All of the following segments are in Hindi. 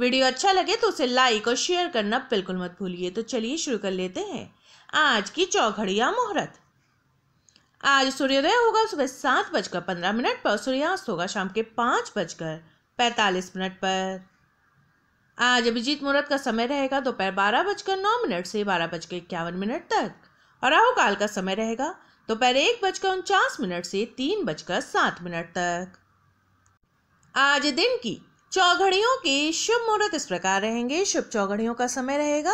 वीडियो अच्छा लगे तो उसे लाइक और शेयर करना बिल्कुल मत भूलिए तो चलिए शुरू कर लेते हैं आज की चौघड़िया मुहूर्त आज सूर्योदय होगा सुबह सात बजकर पंद्रह मिनट पर सूर्यास्त होगा शाम के पाँच बजकर पैंतालीस मिनट पर आज अभिजीत मुहूर्त का समय रहेगा दोपहर बारह बजकर नौ मिनट से बारह बजकर इक्यावन मिनट तक और राहुकाल का समय रहेगा दोपहर एक बजकर उनचास मिनट से तीन बजकर सात मिनट तक आज दिन की चौघड़ियों के शुभ मुहूर्त इस प्रकार रहेंगे शुभ चौघड़ियों का समय रहेगा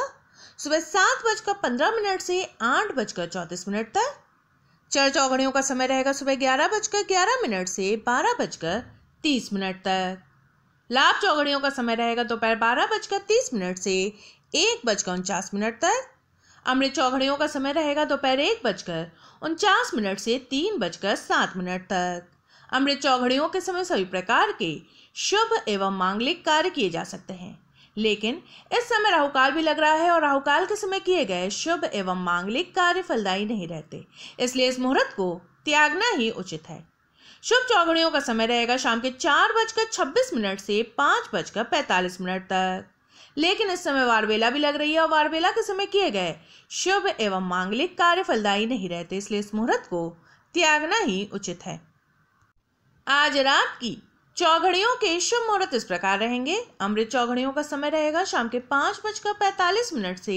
सुबह सात बजकर पंद्रह मिनट से आठ बजकर चौंतीस मिनट तक चर चौघड़ियों का समय रहेगा सुबह ग्यारह बजकर ग्यारह मिनट से बारह बजकर तीस मिनट तक लाभ चौघड़ियों का समय रहेगा दोपहर बारह बजकर तीस मिनट से एक बजकर उनचास मिनट तक अमृत चौघड़ियों का समय रहेगा दोपहर एक बजकर उनचास मिनट से तीन बजकर सात मिनट तक अमृत चौघड़ियों के समय सभी प्रकार के शुभ एवं मांगलिक कार्य किए जा सकते हैं लेकिन इस समय राहुकाल भी लग रहा है और राहुकाल के समय किए गए शुभ एवं मांगलिक कार्य फलदायी नहीं रहते इसलिए इस मुहूर्त को त्यागना ही उचित है शुभ चौघड़ियों का समय रहेगा शाम के चार बजकर छब्बीस मिनट से पाँच बजकर पैंतालीस मिनट तक लेकिन इस समय वारबेला भी लग रही है और वारबेला के समय किए गए शुभ एवं मांगलिक कार्य फलदायी नहीं रहते इसलिए इस मुहूर्त को त्यागना ही उचित है आज रात की चौघड़ियों के शुभ मुहूर्त इस प्रकार रहेंगे अमृत चौघड़ियों का समय रहेगा शाम के पाँच बजकर पैंतालीस मिनट से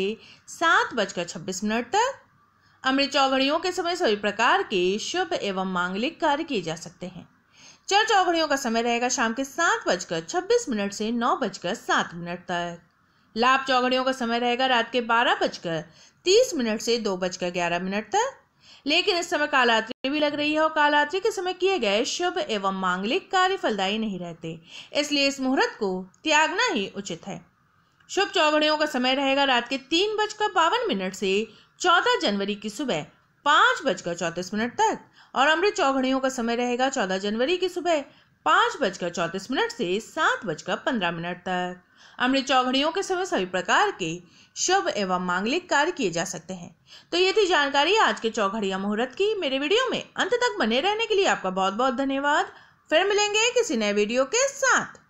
सात बजकर छब्बीस मिनट तक अमृत चौघड़ियों के समय सभी प्रकार के शुभ एवं मांगलिक कार्य किए जा सकते हैं चर चौघड़ियों का समय रहेगा शाम के सात बजकर छब्बीस मिनट से नौ बजकर सात मिनट तक लाभ चौघड़ियों का समय रहेगा रात के बारह बजकर तीस मिनट से दो बजकर ग्यारह मिनट तक लेकिन इस समय कालात्री भी लग रही है और कालात्री के समय किए गए शुभ एवं मांगलिक कार्य फलदायी नहीं रहते इसलिए इस मुहूर्त को त्यागना ही उचित है शुभ चौघड़ियों का समय रहेगा रात के तीन बजकर बावन मिनट से चौदह जनवरी की सुबह पाँच बजकर चौंतीस मिनट तक और अमृत चौघड़ियों का समय रहेगा चौदह जनवरी की सुबह पाँच बजकर चौंतीस मिनट से सात बजकर पंद्रह मिनट तक अमृत चौघड़ियों के समय सभी प्रकार के शुभ एवं मांगलिक कार्य किए जा सकते हैं तो ये थी जानकारी आज के चौघड़िया मुहूर्त की मेरे वीडियो में अंत तक बने रहने के लिए आपका बहुत बहुत धन्यवाद फिर मिलेंगे किसी नए वीडियो के साथ